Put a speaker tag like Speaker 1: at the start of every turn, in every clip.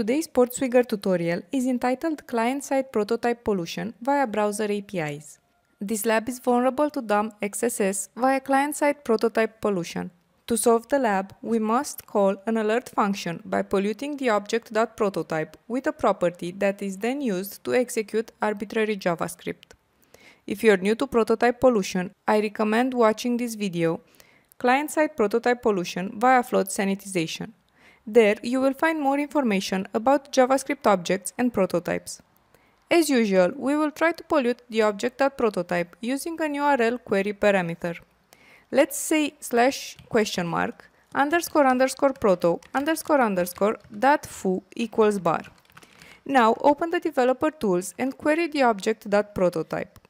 Speaker 1: Today's PortSwigger tutorial is entitled Client-Side Prototype Pollution via Browser APIs. This lab is vulnerable to dump XSS via client-side prototype pollution. To solve the lab, we must call an alert function by polluting the object.prototype with a property that is then used to execute arbitrary JavaScript. If you're new to prototype pollution, I recommend watching this video, Client-Side Prototype Pollution via Float Sanitization. There you will find more information about JavaScript objects and prototypes. As usual, we will try to pollute the object.prototype using an URL query parameter. Let's say slash question mark underscore underscore proto underscore underscore dot foo equals bar. Now open the developer tools and query the object.prototype.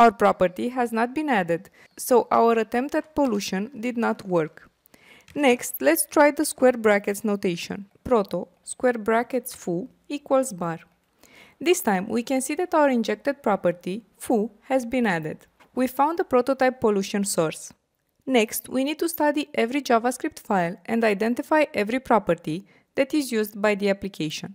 Speaker 1: Our property has not been added, so our attempt at pollution did not work. Next, let's try the square brackets notation. Proto square brackets foo equals bar. This time, we can see that our injected property, foo, has been added. We found the prototype pollution source. Next, we need to study every JavaScript file and identify every property that is used by the application.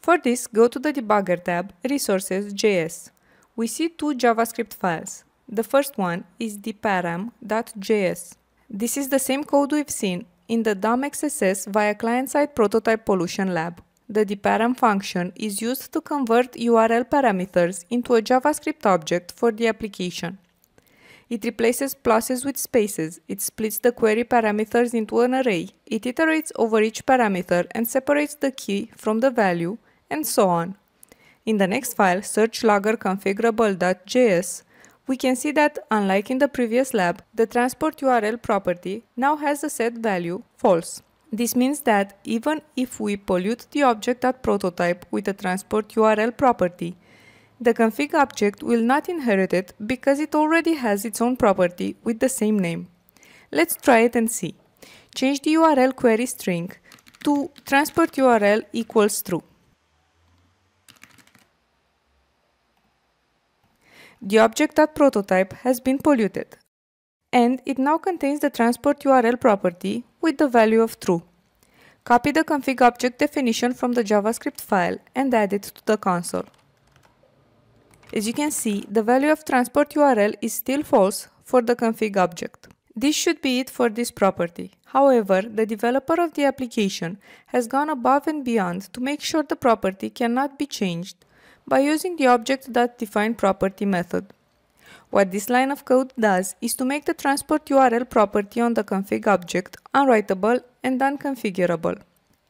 Speaker 1: For this, go to the Debugger tab, Resources.js. We see two JavaScript files. The first one is the param.js. This is the same code we've seen in the DOM XSS via client-side prototype pollution lab. The deparam function is used to convert URL parameters into a JavaScript object for the application. It replaces pluses with spaces, it splits the query parameters into an array, it iterates over each parameter and separates the key from the value, and so on. In the next file, search we can see that, unlike in the previous lab, the transport URL property now has a set value false. This means that even if we pollute the object.prototype with a transport URL property, the config object will not inherit it because it already has its own property with the same name. Let's try it and see. Change the URL query string to transport URL equals true. The object that prototype has been polluted. And it now contains the transport URL property with the value of true. Copy the config object definition from the JavaScript file and add it to the console. As you can see, the value of transport URL is still false for the config object. This should be it for this property. However, the developer of the application has gone above and beyond to make sure the property cannot be changed by using the object that property method. What this line of code does is to make the transport URL property on the config object unwritable and unconfigurable.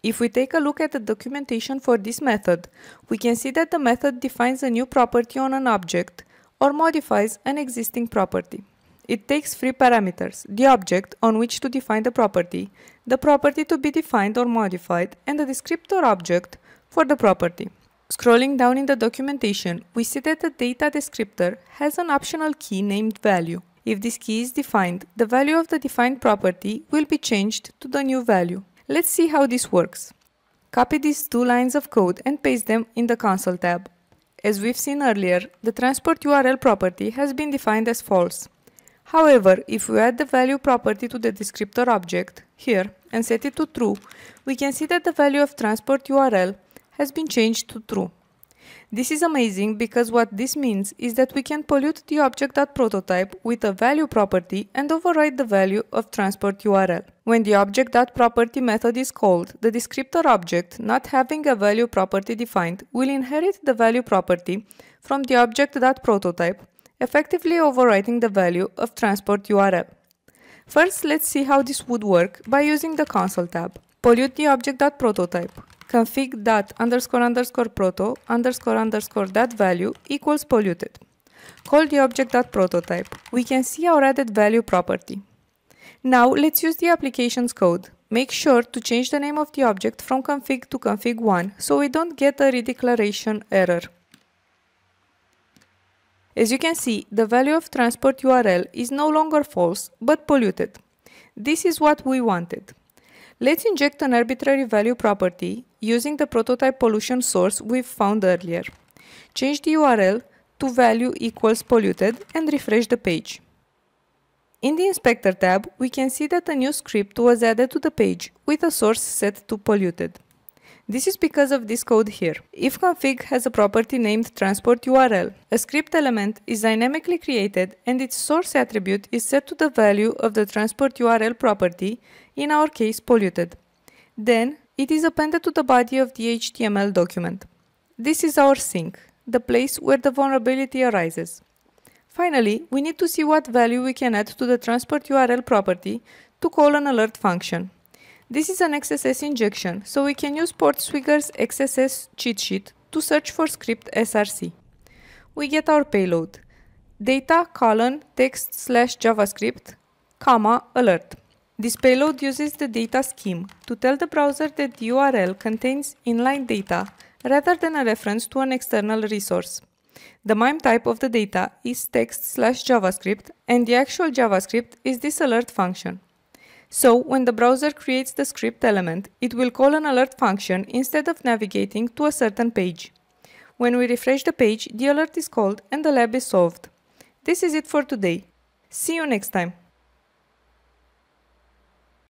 Speaker 1: If we take a look at the documentation for this method, we can see that the method defines a new property on an object or modifies an existing property. It takes three parameters, the object on which to define the property, the property to be defined or modified, and the descriptor object for the property. Scrolling down in the documentation, we see that the data descriptor has an optional key named value. If this key is defined, the value of the defined property will be changed to the new value. Let's see how this works. Copy these two lines of code and paste them in the console tab. As we've seen earlier, the transport URL property has been defined as false. However, if we add the value property to the descriptor object, here, and set it to true, we can see that the value of transport URL has been changed to true. This is amazing because what this means is that we can pollute the object.prototype with a value property and override the value of transport URL. When the object.property method is called, the descriptor object, not having a value property defined, will inherit the value property from the object.prototype, effectively overwriting the value of transport URL. First, let's see how this would work by using the console tab. Pollute the object.prototype config underscore underscore proto underscore underscore that value equals polluted. Call the object dot prototype. We can see our added value property. Now let's use the application's code. Make sure to change the name of the object from config to config1 so we don't get a redeclaration error. As you can see, the value of transport URL is no longer false, but polluted. This is what we wanted. Let's inject an arbitrary value property using the prototype pollution source we found earlier. Change the URL to value equals polluted and refresh the page. In the inspector tab, we can see that a new script was added to the page with a source set to polluted. This is because of this code here. If config has a property named transport URL, a script element is dynamically created and its source attribute is set to the value of the transport URL property, in our case polluted. Then it is appended to the body of the HTML document. This is our sink, the place where the vulnerability arises. Finally, we need to see what value we can add to the transport URL property to call an alert function. This is an XSS injection, so we can use PortSwigger's XSS cheat sheet to search for script src. We get our payload, data colon text slash javascript, comma alert. This payload uses the data scheme to tell the browser that the URL contains inline data rather than a reference to an external resource. The MIME type of the data is text slash javascript and the actual javascript is this alert function. So when the browser creates the script element, it will call an alert function instead of navigating to a certain page. When we refresh the page, the alert is called and the lab is solved. This is it for today. See you next time.